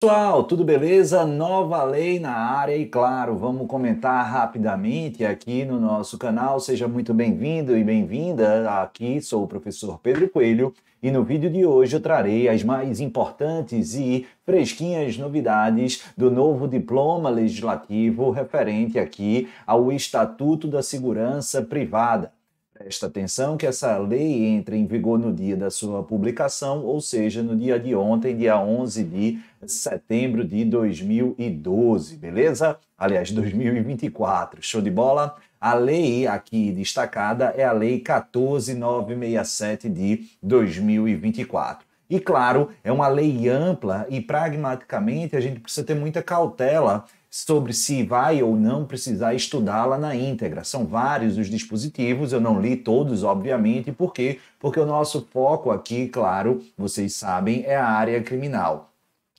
Pessoal, tudo beleza? Nova lei na área e claro, vamos comentar rapidamente aqui no nosso canal. Seja muito bem-vindo e bem-vinda. Aqui sou o professor Pedro Coelho e no vídeo de hoje eu trarei as mais importantes e fresquinhas novidades do novo diploma legislativo referente aqui ao Estatuto da Segurança Privada. Presta atenção que essa lei entra em vigor no dia da sua publicação, ou seja, no dia de ontem, dia 11 de setembro de 2012, beleza? Aliás, 2024. Show de bola? A lei aqui destacada é a Lei 14967 de 2024. E claro, é uma lei ampla e pragmaticamente a gente precisa ter muita cautela sobre se vai ou não precisar estudá-la na íntegra. São vários os dispositivos, eu não li todos, obviamente, por quê? Porque o nosso foco aqui, claro, vocês sabem, é a área criminal.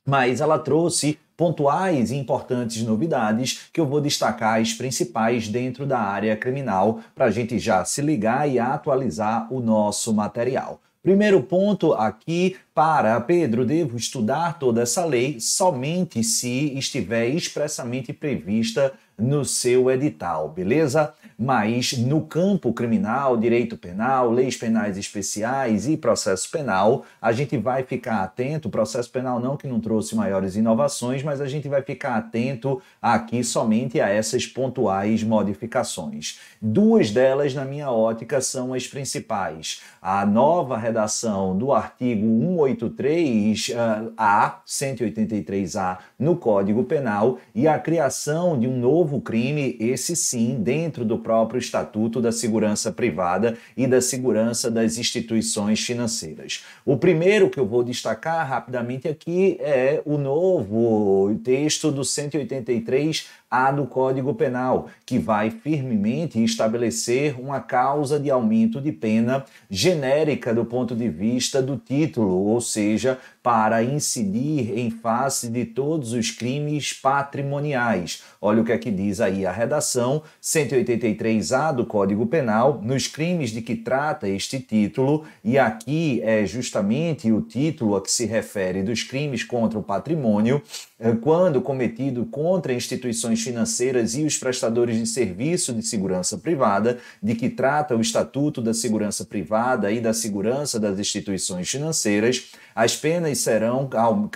Mas ela trouxe pontuais e importantes novidades que eu vou destacar as principais dentro da área criminal para a gente já se ligar e atualizar o nosso material. Primeiro ponto aqui, para Pedro, devo estudar toda essa lei somente se estiver expressamente prevista no seu edital, beleza? Mas no campo criminal, direito penal, leis penais especiais e processo penal, a gente vai ficar atento, processo penal não que não trouxe maiores inovações, mas a gente vai ficar atento aqui somente a essas pontuais modificações. Duas delas, na minha ótica, são as principais. A nova redação do artigo 185 183A, ah, 183A no Código Penal e a criação de um novo crime, esse sim, dentro do próprio Estatuto da Segurança Privada e da Segurança das Instituições Financeiras. O primeiro que eu vou destacar rapidamente aqui é o novo texto do 183A do Código Penal, que vai firmemente estabelecer uma causa de aumento de pena genérica do ponto de vista do título, ou seja, para incidir em face de todos todos os crimes patrimoniais. Olha o que é que diz aí a redação 183A do Código Penal, nos crimes de que trata este título, e aqui é justamente o título a que se refere dos crimes contra o patrimônio. É, quando cometido contra instituições financeiras e os prestadores de serviço de segurança privada, de que trata o Estatuto da Segurança Privada e da Segurança das Instituições Financeiras, as penas serão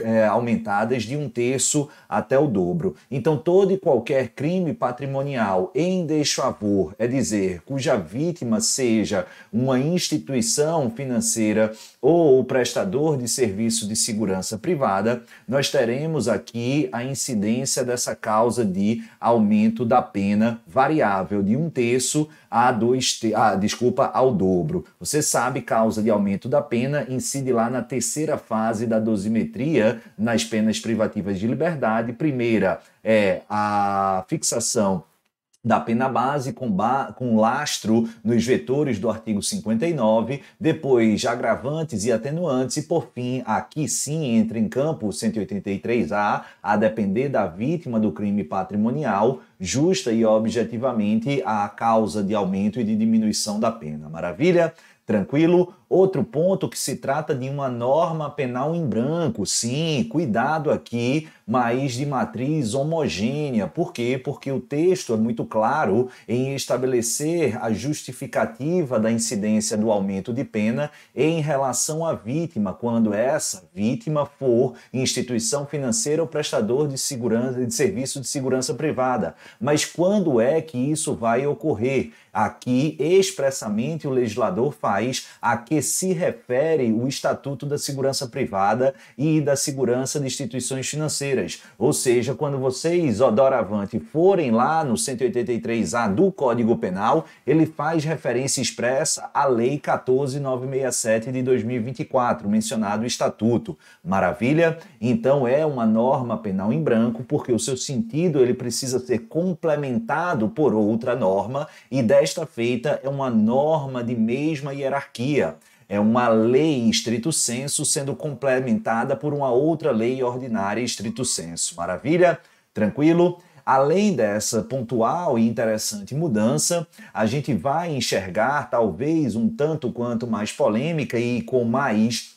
é, aumentadas de um terço até o dobro. Então, todo e qualquer crime patrimonial em desfavor, é dizer, cuja vítima seja uma instituição financeira ou o prestador de serviço de segurança privada, nós teremos aqui aqui a incidência dessa causa de aumento da pena variável de um terço a dois, te... ah, desculpa, ao dobro. Você sabe, causa de aumento da pena incide lá na terceira fase da dosimetria nas penas privativas de liberdade. Primeira é a fixação da pena base com, ba com lastro nos vetores do artigo 59, depois agravantes e atenuantes, e por fim, aqui sim entra em campo o 183A, a depender da vítima do crime patrimonial, justa e objetivamente a causa de aumento e de diminuição da pena. Maravilha? Tranquilo? Outro ponto que se trata de uma norma penal em branco. Sim, cuidado aqui, mas de matriz homogênea. Por quê? Porque o texto é muito claro em estabelecer a justificativa da incidência do aumento de pena em relação à vítima, quando essa vítima for instituição financeira ou prestador de segurança de serviço de segurança privada. Mas quando é que isso vai ocorrer? Aqui expressamente o legislador faz país, a que se refere o Estatuto da Segurança Privada e da Segurança de Instituições Financeiras. Ou seja, quando vocês, odoravante, forem lá no 183A do Código Penal, ele faz referência expressa à Lei 14967 de 2024, mencionado o Estatuto. Maravilha? Então é uma norma penal em branco, porque o seu sentido ele precisa ser complementado por outra norma, e desta feita é uma norma de mesma e hierarquia. É uma lei estrito senso sendo complementada por uma outra lei ordinária estrito senso. Maravilha? Tranquilo? Além dessa pontual e interessante mudança, a gente vai enxergar, talvez um tanto quanto mais polêmica e com mais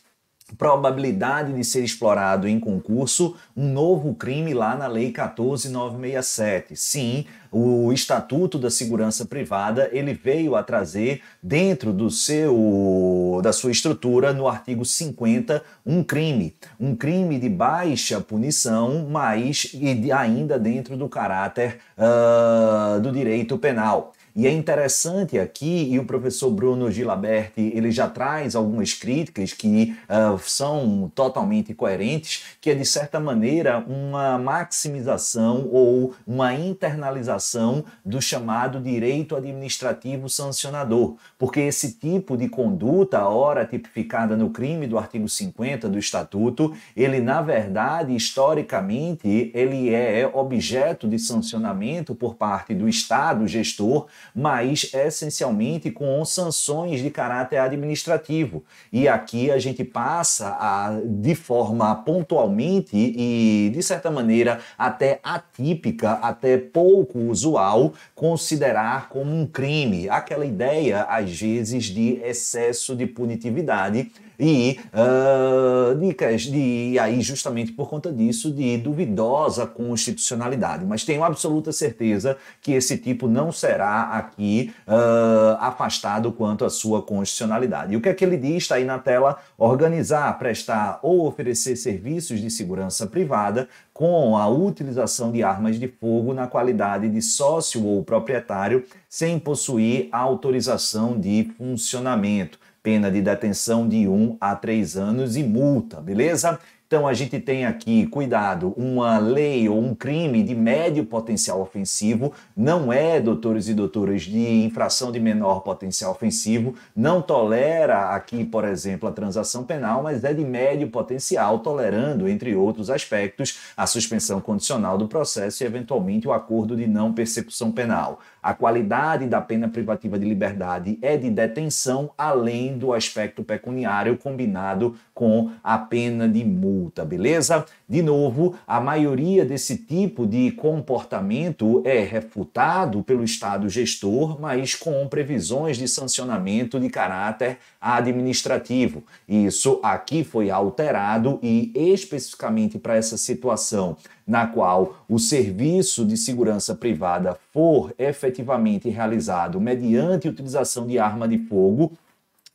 probabilidade de ser explorado em concurso um novo crime lá na Lei 14967. Sim, o Estatuto da Segurança Privada, ele veio a trazer dentro do seu da sua estrutura no artigo 50 um crime, um crime de baixa punição, mas ainda dentro do caráter uh, do direito penal. E é interessante aqui, e o professor Bruno Gilaberti, ele já traz algumas críticas que uh, são totalmente coerentes, que é de certa maneira uma maximização ou uma internalização do chamado direito administrativo sancionador, porque esse tipo de conduta, ora tipificada no crime do artigo 50 do estatuto, ele na verdade, historicamente, ele é objeto de sancionamento por parte do Estado gestor mas essencialmente com sanções de caráter administrativo. E aqui a gente passa a, de forma pontualmente e, de certa maneira, até atípica, até pouco usual, considerar como um crime aquela ideia, às vezes, de excesso de punitividade e uh, de, de, aí justamente por conta disso de duvidosa constitucionalidade. Mas tenho absoluta certeza que esse tipo não será aqui uh, afastado quanto à sua constitucionalidade. E o que é que ele diz? Está aí na tela: organizar, prestar ou oferecer serviços de segurança privada com a utilização de armas de fogo na qualidade de sócio ou proprietário sem possuir autorização de funcionamento pena de detenção de 1 um a 3 anos e multa, beleza? Então a gente tem aqui, cuidado, uma lei ou um crime de médio potencial ofensivo, não é, doutores e doutoras, de infração de menor potencial ofensivo, não tolera aqui, por exemplo, a transação penal, mas é de médio potencial, tolerando, entre outros aspectos, a suspensão condicional do processo e, eventualmente, o acordo de não persecução penal. A qualidade da pena privativa de liberdade é de detenção, além do aspecto pecuniário combinado com a pena de multa, beleza? De novo, a maioria desse tipo de comportamento é refutado pelo Estado gestor, mas com previsões de sancionamento de caráter administrativo. Isso aqui foi alterado e especificamente para essa situação na qual o serviço de segurança privada for efetivamente realizado mediante utilização de arma de fogo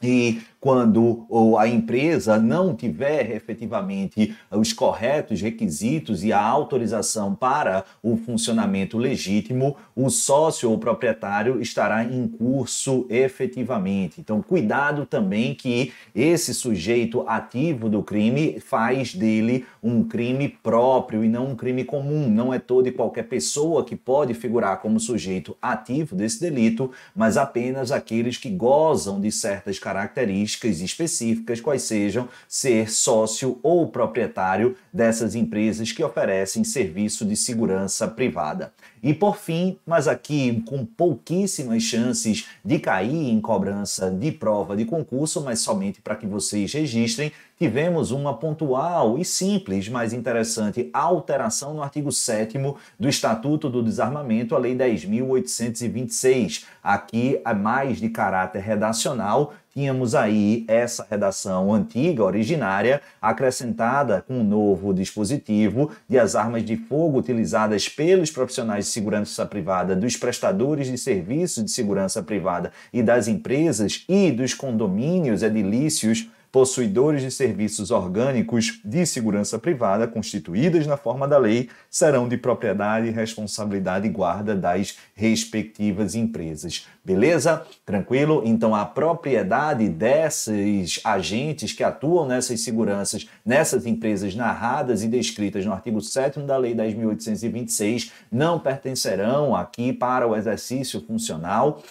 e quando a empresa não tiver efetivamente os corretos requisitos e a autorização para o funcionamento legítimo, o sócio ou proprietário estará em curso efetivamente. Então, cuidado também que esse sujeito ativo do crime faz dele um crime próprio e não um crime comum. Não é toda e qualquer pessoa que pode figurar como sujeito ativo desse delito, mas apenas aqueles que gozam de certas características características específicas, quais sejam ser sócio ou proprietário dessas empresas que oferecem serviço de segurança privada. E por fim, mas aqui com pouquíssimas chances de cair em cobrança de prova de concurso, mas somente para que vocês registrem, tivemos uma pontual e simples, mas interessante alteração no artigo 7 do Estatuto do Desarmamento, a Lei 10.826. Aqui é mais de caráter redacional tínhamos aí essa redação antiga, originária, acrescentada com um novo dispositivo de as armas de fogo utilizadas pelos profissionais de segurança privada, dos prestadores de serviços de segurança privada e das empresas e dos condomínios edilícios Possuidores de serviços orgânicos de segurança privada constituídas na forma da lei serão de propriedade, responsabilidade e guarda das respectivas empresas. Beleza? Tranquilo? Então a propriedade desses agentes que atuam nessas seguranças, nessas empresas narradas e descritas no artigo 7 da Lei 10.826, não pertencerão aqui para o exercício funcional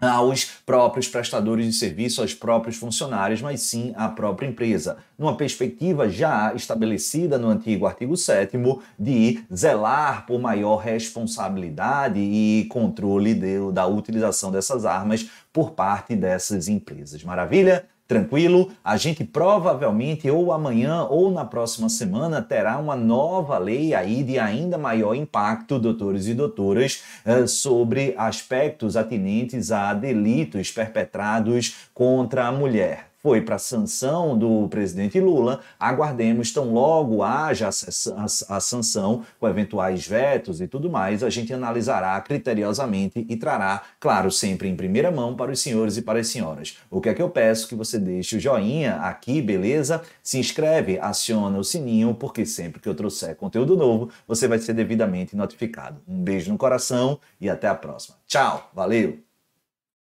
aos próprios prestadores de serviço, aos próprios funcionários, mas sim à própria empresa, numa perspectiva já estabelecida no antigo artigo 7 de zelar por maior responsabilidade e controle de, da utilização dessas armas por parte dessas empresas. Maravilha? Tranquilo? A gente provavelmente ou amanhã ou na próxima semana terá uma nova lei aí de ainda maior impacto, doutores e doutoras, eh, sobre aspectos atinentes a delitos perpetrados contra a mulher foi para a sanção do presidente Lula. Aguardemos tão logo haja a, sanção, com eventuais vetos e tudo mais, a gente analisará criteriosamente e trará, claro, sempre em primeira mão para os senhores e para as senhoras. O que é que eu peço? Que você deixe o joinha aqui, beleza? Se inscreve, aciona o sininho, porque sempre que eu trouxer conteúdo novo, você vai ser devidamente notificado. Um beijo no coração e até a próxima. Tchau, valeu!